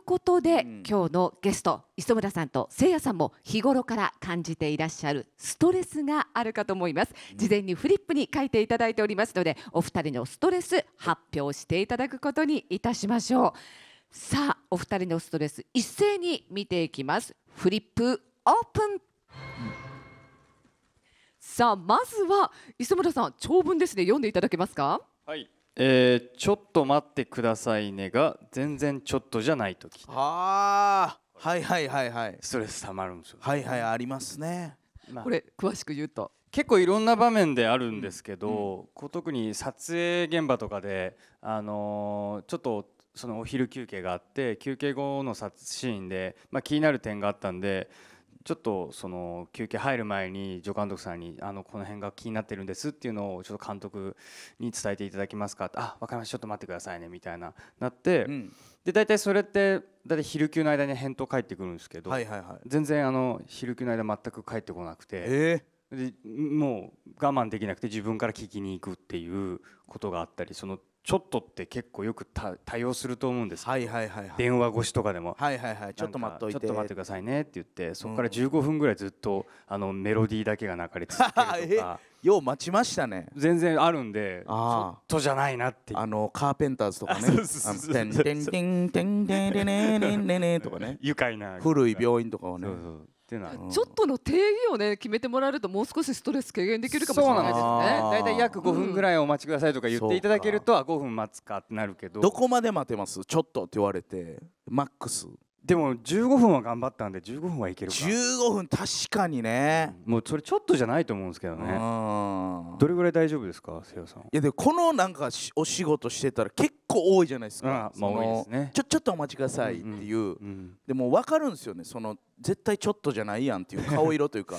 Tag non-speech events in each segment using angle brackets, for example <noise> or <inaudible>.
ということで、うん、今日のゲスト磯村さんとせいやさんも日頃から感じていらっしゃるストレスがあるかと思います、事前にフリップに書いていただいておりますのでお二人のストレス発表していただくことにいたしましょうさあお二人のストレス一斉に見ていきますフリップオープン、うん、さあまずは磯村さん長文ですね読んでいただけますかはいえー、ちょっと待ってくださいねが全然ちょっとじゃない時ああはいはいはいはいストレスたまるんですよ、はいはいありますね、まあ、これ詳しく言うと結構いろんな場面であるんですけど、こう特に撮影現場とかで、あのちょっとそのお昼休憩があって休憩後のシーンで、ま気になる点があったんでちょっとその休憩入る前に助監督さんにあのこの辺が気になってるんですっていうのをちょっと監督に伝えていただけますかってあ分かりましたちょっと待ってくださいねみたいななって、うん、で大体それって大体昼休の間に返答返ってくるんですけど、全然あの昼休の間全く返ってこなくて、えー、でもう我慢できなくて自分から聞きに行くっていうことがあったりそのちょっとって結構よく対応すると思うんですはいはいはい、はい、電話越しとかでも「はいはいはい、ちょっと待っといて」ちょっと待ってくださいねって言ってそこから15分ぐらいずっとあのメロディーだけが流れ続けるとか <laughs> よう待ちましたね全然あるんでちょっとじゃないなってあのカーペンターズとかね「てんてんてんてんてんてんてんてんてんてん」とかね愉快な古い病院とかをねそうそうってなちょっとの定義をね決めてもらえるともう少しストレス軽減できるかもしれないですね大体約5分ぐらいお待ちくださいとか言っていただけると、うん、5分待つかってなるけどどこまで待てますちょっとって言われてマックスでも15分は頑張ったんで15分はいけるか15分確かにね、もうそれちょっとじゃないと思うんですけどねどれぐらい大丈夫ですか瀬尾さんいやでもこのなんかお仕事してたら結構多いじゃないですかまあ多いですねちょちょっとお待ちくださいっていう、うんうん、でも分かるんですよねその絶対ちょっとじゃないやんっていう顔色というか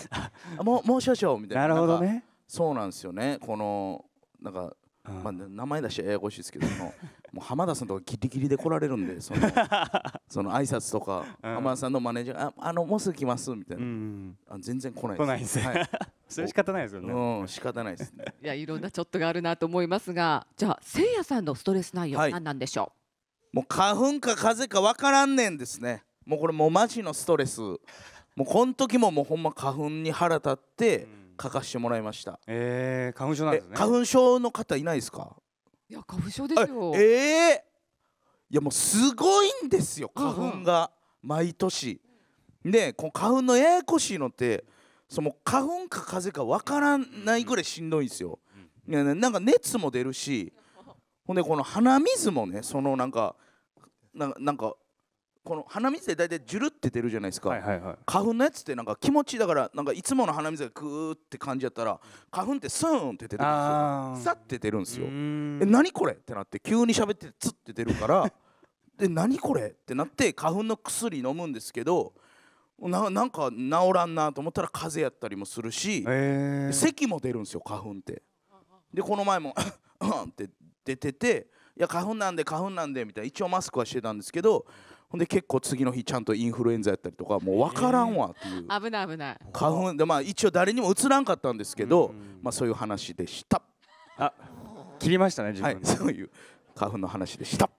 <laughs> もうもう少々みたいななるほどねそうなんですよねこのなんかまあ、名前出してややこしいですけどその <laughs> もう浜田さんとかギリギリで来られるんでその <laughs> その挨拶とか、うん、浜田さんのマネージャーああのもうすぐ来ますみたいな、うん、あ全然来ないです来ないです、はい、<laughs> それ仕方ないですよね仕方ないですねいやいろんなちょっとがあるなと思いますがじゃあせいやさんのストレス内容、は何なんでしょうもう花粉か風邪か分からんねんですねもうこれもうマジのストレスもうこの時ももうほんま花粉に腹立って、うん書かしてもらいました。えー、花粉症なんですね。花粉症の方いないですか？いや花粉症ですよ。ええー、いやもうすごいんですよ花粉が、うん、毎年。でこの花粉のややこしいのってその花粉か風邪かわからないぐらいしんどいんですよ。いやなんか熱も出るしほんでこの鼻水もねそのなんかなんかこの鼻水で大体ジュルって出るじゃないですか、はいはいはい、花粉のやつってなんか気持ちだからなんかいつもの鼻水がグーって感じやったら花粉ってスーンって出てるんですよさって出るんですよえ何これってなって急に喋ってツッて出るから <laughs> で何これってなって花粉の薬飲むんですけどななんか治らんなと思ったら風邪やったりもするし、咳も出るんですよ花粉ってでこの前も <laughs> って出てていや花粉なんで花粉なんでみたいな一応マスクはしてたんですけどほんで結構次の日ちゃんとインフルエンザやったりとかもう分からんわっていう、危ない危ない花粉でまあ一応誰にもうつらんかったんですけど、まあそういう話でしたあ切りましたね自分、はい、そういう花粉の話でした